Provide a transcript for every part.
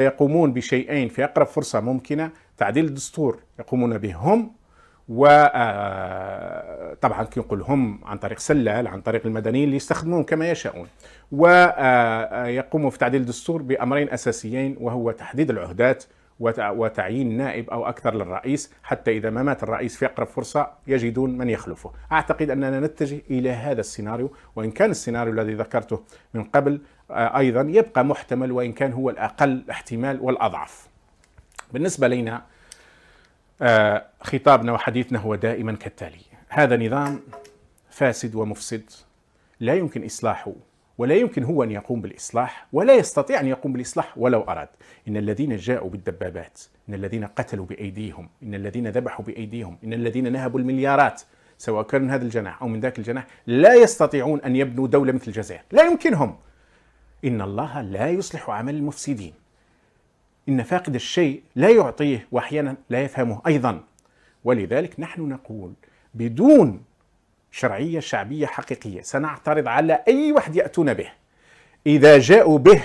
يقومون بشيئين في أقرب فرصة ممكنة تعديل الدستور يقومون به هم وطبعا آه، كي نقول هم عن طريق سلال عن طريق المدنيين اللي يستخدمون كما يشاءون ويقوموا آه، آه، في تعديل الدستور بأمرين أساسيين وهو تحديد العهدات وتعيين نائب أو أكثر للرئيس حتى إذا ما مات الرئيس في أقرب فرصة يجدون من يخلفه أعتقد أننا نتجه إلى هذا السيناريو وإن كان السيناريو الذي ذكرته من قبل آه، أيضا يبقى محتمل وإن كان هو الأقل احتمال والأضعف بالنسبة لنا آه، خطابنا وحديثنا هو دائما كالتالي هذا نظام فاسد ومفسد لا يمكن إصلاحه ولا يمكن هو أن يقوم بالإصلاح ولا يستطيع أن يقوم بالإصلاح ولو أراد إن الذين جاءوا بالدبابات إن الذين قتلوا بأيديهم إن الذين ذبحوا بأيديهم إن الذين نهبوا المليارات سواء كان من هذا الجناح أو من ذاك الجناح لا يستطيعون أن يبنوا دولة مثل الجزائر لا يمكنهم إن الله لا يصلح عمل المفسدين إن فاقد الشيء لا يعطيه وأحيانا لا يفهمه أيضا ولذلك نحن نقول بدون شرعية شعبية حقيقية سنعترض على أي واحد يأتون به إذا جاءوا به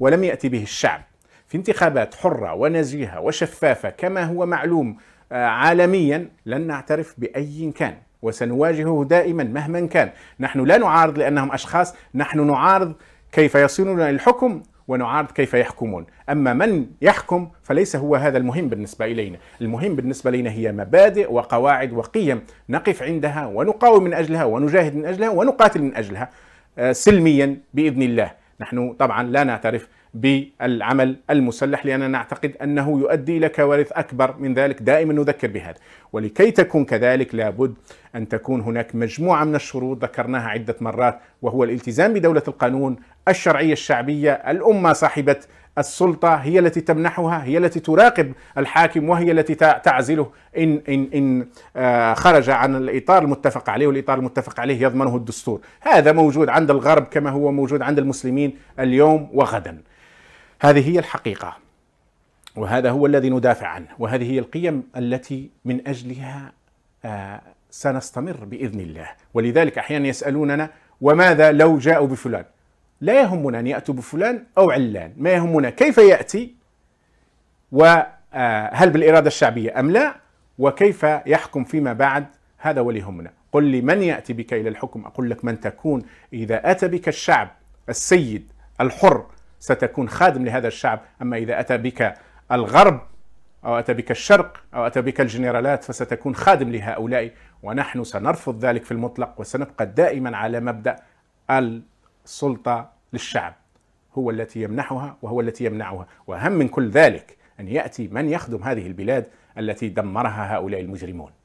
ولم يأتي به الشعب في انتخابات حرة ونزيهة وشفافة كما هو معلوم آه، عالميا لن نعترف بأي كان وسنواجهه دائما مهما كان نحن لا نعارض لأنهم أشخاص نحن نعارض كيف يصلون إلى الحكم ونعارض كيف يحكمون أما من يحكم فليس هو هذا المهم بالنسبة إلينا المهم بالنسبة إلينا هي مبادئ وقواعد وقيم نقف عندها ونقاوم من أجلها ونجاهد من أجلها ونقاتل من أجلها آه، سلميا بإذن الله نحن طبعا لا نعترف بالعمل المسلح لأننا نعتقد أنه يؤدي إلى كوارث أكبر من ذلك دائما نذكر بهذا ولكي تكون كذلك لابد أن تكون هناك مجموعة من الشروط ذكرناها عدة مرات وهو الالتزام بدولة القانون الشرعية الشعبية الأمة صاحبة السلطة هي التي تمنحها هي التي تراقب الحاكم وهي التي تعزله إن, إن, إن آه، خرج عن الإطار المتفق عليه والإطار المتفق عليه يضمنه الدستور هذا موجود عند الغرب كما هو موجود عند المسلمين اليوم وغدا هذه هي الحقيقة وهذا هو الذي ندافع عنه وهذه هي القيم التي من أجلها آه، سنستمر بإذن الله ولذلك أحيانا يسألوننا وماذا لو جاءوا بفلان لا يهمنا أن يأتوا بفلان أو علان ما يهمنا كيف يأتي وهل آه، بالإرادة الشعبية أم لا وكيف يحكم فيما بعد هذا ولي همنا قل لي من يأتي بك إلى الحكم أقول لك من تكون إذا أتى بك الشعب السيد الحر ستكون خادم لهذا الشعب أما إذا أتى بك الغرب أو أتى بك الشرق أو أتى بك الجنرالات فستكون خادم لهؤلاء ونحن سنرفض ذلك في المطلق وسنبقى دائما على مبدأ السلطة للشعب هو التي يمنحها وهو التي يمنعها وأهم من كل ذلك أن يأتي من يخدم هذه البلاد التي دمرها هؤلاء المجرمون